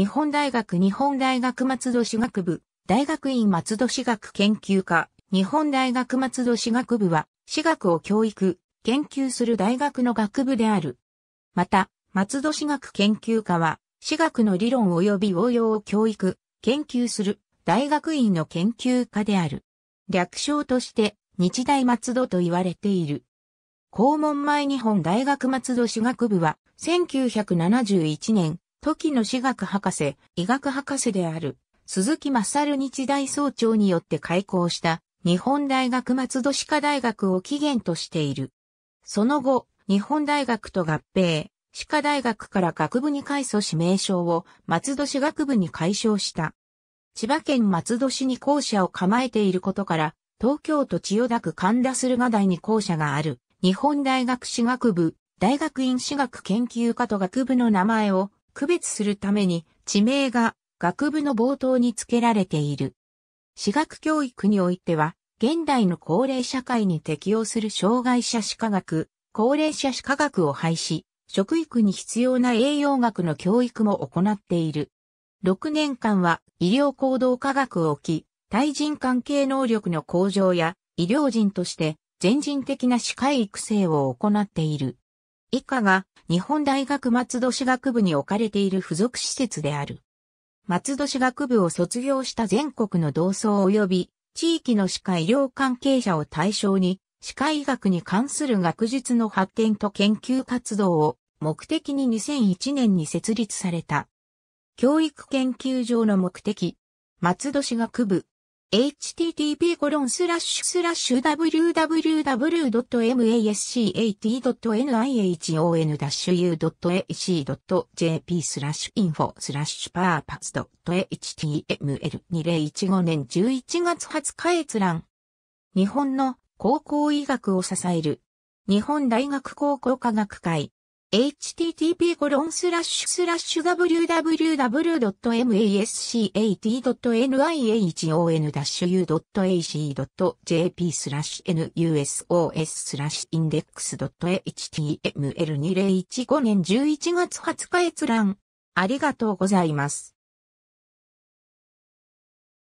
日本大学日本大学松戸史学部、大学院松戸史学研究科、日本大学松戸史学部は、私学を教育、研究する大学の学部である。また、松戸史学研究科は、私学の理論及び応用を教育、研究する大学院の研究科である。略称として、日大松戸と言われている。校門前日本大学松戸史学部は、1971年、時の私学博士、医学博士である、鈴木勝日大総長によって開校した、日本大学松戸歯科大学を起源としている。その後、日本大学と合併、歯科大学から学部に改組し名称を松戸歯学部に改称した。千葉県松戸市に校舎を構えていることから、東京都千代田区神田駿河台に校舎がある、日本大学歯学部、大学院歯学研究科と学部の名前を区別するために地名が学部の冒頭に付けられている。私学教育においては、現代の高齢社会に適応する障害者歯科学、高齢者歯科学を廃止、食育に必要な栄養学の教育も行っている。6年間は医療行動科学を置き、対人関係能力の向上や医療人として全人的な歯科育成を行っている。以下が日本大学松戸市学部に置かれている付属施設である。松戸市学部を卒業した全国の同窓及び地域の歯科医療関係者を対象に歯科医学に関する学術の発展と研究活動を目的に2001年に設立された。教育研究上の目的。松戸市学部 http://www.mascat.nihon-ac.jp u スラッシュ info スラッシュパーパス .html2015 年11月20日閲覧。日本の高校医学を支える。日本大学高校科学会。h t t p w w w m a s c a t n i h o n u a c j p nusos i n d e x .html2015 年11月20日閲覧。ありがとうございます。